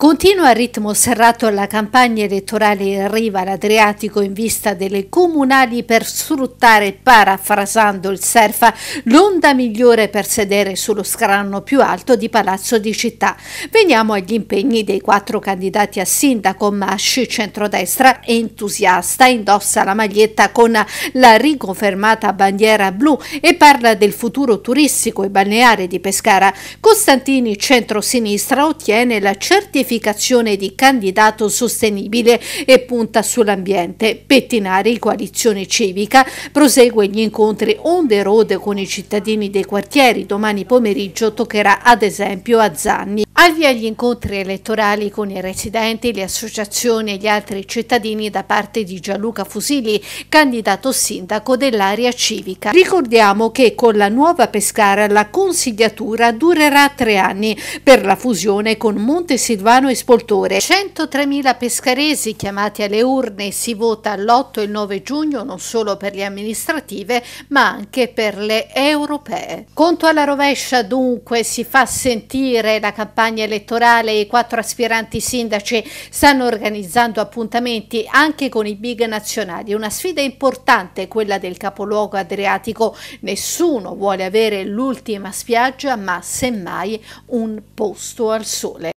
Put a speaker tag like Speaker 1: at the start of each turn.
Speaker 1: Continua a ritmo serrato la campagna elettorale in riva all'Adriatico in vista delle comunali per sfruttare, parafrasando il Serfa, l'onda migliore per sedere sullo scranno più alto di Palazzo di Città. Veniamo agli impegni dei quattro candidati a sindaco. Masci, centrodestra, entusiasta, indossa la maglietta con la riconfermata bandiera blu e parla del futuro turistico e balneare di Pescara. Costantini, centrosinistra, ottiene la certificazione qualificazione di candidato sostenibile e punta sull'ambiente. Pettinari, coalizione civica, prosegue gli incontri on the road con i cittadini dei quartieri. Domani pomeriggio toccherà ad esempio a Zanni. Alvia gli incontri elettorali con i residenti, le associazioni e gli altri cittadini da parte di Gianluca Fusili, candidato sindaco dell'area civica. Ricordiamo che con la nuova Pescara la consigliatura durerà tre anni per la fusione con Monte Silvano e Spoltore. 103.000 pescaresi chiamati alle urne si vota l'8 e il 9 giugno non solo per le amministrative ma anche per le europee. Conto alla rovescia dunque si fa sentire la campagna campagna elettorale i quattro aspiranti sindaci stanno organizzando appuntamenti anche con i big nazionali. Una sfida importante quella del capoluogo adriatico. Nessuno vuole avere l'ultima spiaggia ma semmai un posto al sole.